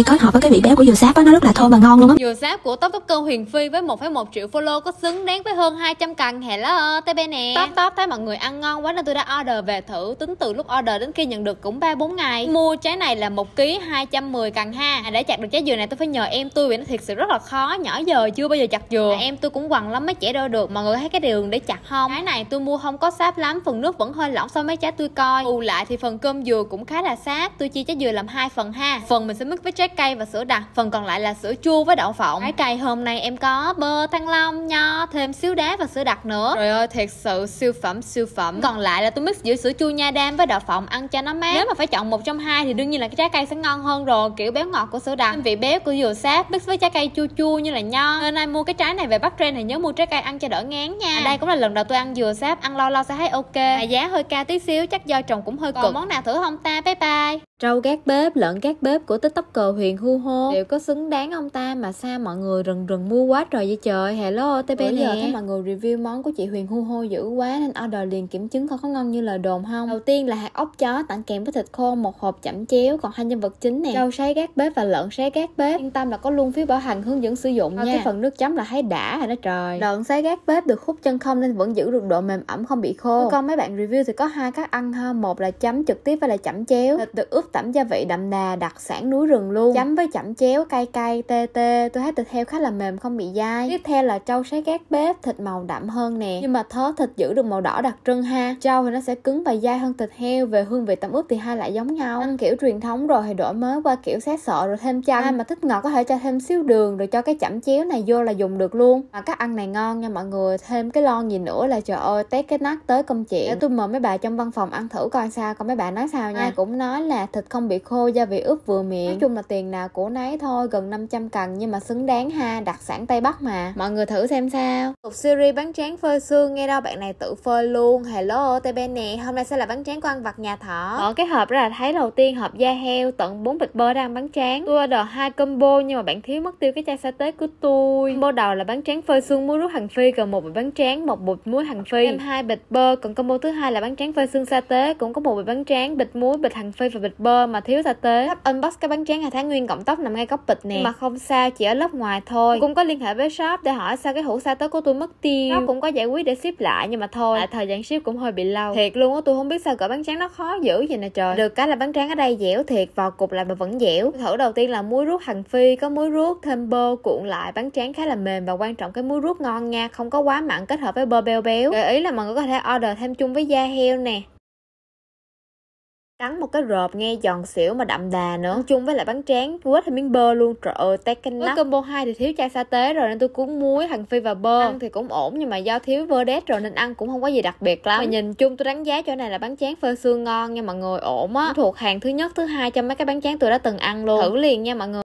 hay kết hợp với cái vị béo của dừa sáp á nó rất là thơm và ngon luôn á dừa sáp của top top cơ huyền phi với 1,1 triệu follow có xứng đáng với hơn 200 cần hello tb nè top top thấy mọi người ăn ngon quá nên tôi đã order về thử tính từ lúc order đến khi nhận được cũng ba bốn ngày mua trái này là một kg 210 cần ha à, để chặt được trái dừa này tôi phải nhờ em tôi vì nó thiệt sự rất là khó nhỏ giờ chưa bao giờ chặt dừa à, em tôi cũng quằn lắm mới chẻ đôi được mọi người thấy cái đường để chặt không Cái này tôi mua không có sáp lắm phần nước vẫn hơi lỏng so với trái tôi coi bù lại thì phần cơm dừa cũng khá là sáp tôi chia trái dừa làm hai phần ha phần mình sẽ mất với trái cay và sữa đặc phần còn lại là sữa chua với đậu phộng trái cây hôm nay em có bơ thanh long nho thêm xíu đá và sữa đặc nữa trời ơi thiệt sự siêu phẩm siêu phẩm còn lại là tôi mix giữa sữa chua nha đam với đậu phộng ăn cho nó mát nếu mà phải chọn một trong hai thì đương nhiên là cái trái cây sẽ ngon hơn rồi kiểu béo ngọt của sữa đặc vị béo của dừa sáp mix với trái cây chua chua như là nho nên ai mua cái trái này về bắc trend thì nhớ mua trái cây ăn cho đỡ ngán nha à, đây cũng là lần đầu tôi ăn dừa sáp ăn lo lo sẽ thấy ok mà giá hơi cao tí xíu chắc do trồng cũng hơi cực món nào thử không ta bye bye trâu gác bếp lợn gác bếp của tiktoker huyện hu hô liệu có xứng đáng ông ta mà sao mọi người rần rần mua quá trời vậy trời hello tb nè giờ thấy mọi người review món của chị huyền hu hô dữ quá nên order liền kiểm chứng coi có ngon như lời đồn không đầu tiên là hạt ốc chó tặng kèm với thịt khô một hộp chẩm chéo còn hai nhân vật chính nè trâu sấy gác bếp và lợn sấy gác bếp yên tâm là có luôn phiếu bảo hành hướng dẫn sử dụng nha cái phần nước chấm là thấy đã rồi đó trời lợn sấy gác bếp được hút chân không nên vẫn giữ được độ mềm ẩm không bị khô con mấy bạn review thì có hai cách ăn ha một là chấm trực tiếp và là chẩm chéo thịt được ướp tẩm gia vị đậm đà đặc sản núi rừng luôn luôn chấm với chẩm chéo cay cay tê tê tôi thấy thịt heo khá là mềm không bị dai tiếp theo là trâu sấy gác bếp thịt màu đậm hơn nè nhưng mà thớ thịt giữ được màu đỏ đặc trưng ha trâu thì nó sẽ cứng và dai hơn thịt heo về hương vị tẩm ướp thì hai lại giống nhau ăn kiểu truyền thống rồi thì đổi mới qua kiểu xé sợ rồi thêm chanh ai mà thích ngọt có thể cho thêm xíu đường rồi cho cái chẩm chéo này vô là dùng được luôn mà các ăn này ngon nha mọi người thêm cái lon gì nữa là trời ơi té cái nát tới công chuyện để tôi mời mấy bà trong văn phòng ăn thử coi sao còn mấy bà nói sao nha ai cũng nói là thịt không bị khô gia vị ướp vừa miệng nói chung là tiền nào của nấy thôi gần 500 cần nhưng mà xứng đáng ha đặc sản Tây Bắc mà mọi người thử xem sao một series bánh tráng phơi xương nghe đâu bạn này tự phơi luôn hello tb nè hôm nay sẽ là bánh tráng của ăn vặt nhà thỏ ở ờ, cái hộp đó là thấy đầu tiên hộp da heo tận 4 bịch bơ đang bánh tráng tôi order hai combo nhưng mà bạn thiếu mất tiêu cái chai sa tế của tôi combo đầu là bánh tráng phơi xương muối rút hằng phi còn một bịch bánh tráng một bột muối hằng phi em hai bịch bơ còn combo thứ hai là bánh tráng phơi xương sa tế cũng có một bịch bánh tráng bịch muối bịch hằng phi và bịch bơ mà thiếu sa tế sắp unbox cái bánh tráng hà thái Thái Nguyên cộng tóc nằm ngay góc bịch nè. mà không sao, chỉ ở lớp ngoài thôi. cũng có liên hệ với shop để hỏi sao cái hũ sa tớ của tôi mất tiêu. nó cũng có giải quyết để ship lại nhưng mà thôi, à, thời gian ship cũng hơi bị lâu. Thiệt luôn á, tôi không biết sao cỡ bán tráng nó khó giữ vậy nè trời. Được cái là bán tráng ở đây dẻo thiệt, vào cục lại mà vẫn dẻo. Thử đầu tiên là muối ruốc hằng phi, có muối ruốc thêm bơ cuộn lại, bán tráng khá là mềm và quan trọng cái muối ruốc ngon nha, không có quá mặn kết hợp với bơ béo béo. Gợi ý là mọi người có thể order thêm chung với da heo nè cắn một cái rộp nghe giòn xỉu mà đậm đà nữa ừ. chung với lại bánh tráng quết thêm miếng bơ luôn trời ơi tay canh nắp combo hai thì thiếu chai sa tế rồi nên tôi cuốn muối hành phi và bơ ăn thì cũng ổn nhưng mà do thiếu vơ đét rồi nên ăn cũng không có gì đặc biệt lắm mà nhìn chung tôi đánh giá chỗ này là bánh tráng phơ xương ngon nha mọi người ổn á thuộc hàng thứ nhất thứ hai trong mấy cái bánh tráng tôi đã từng ăn luôn thử liền nha mọi người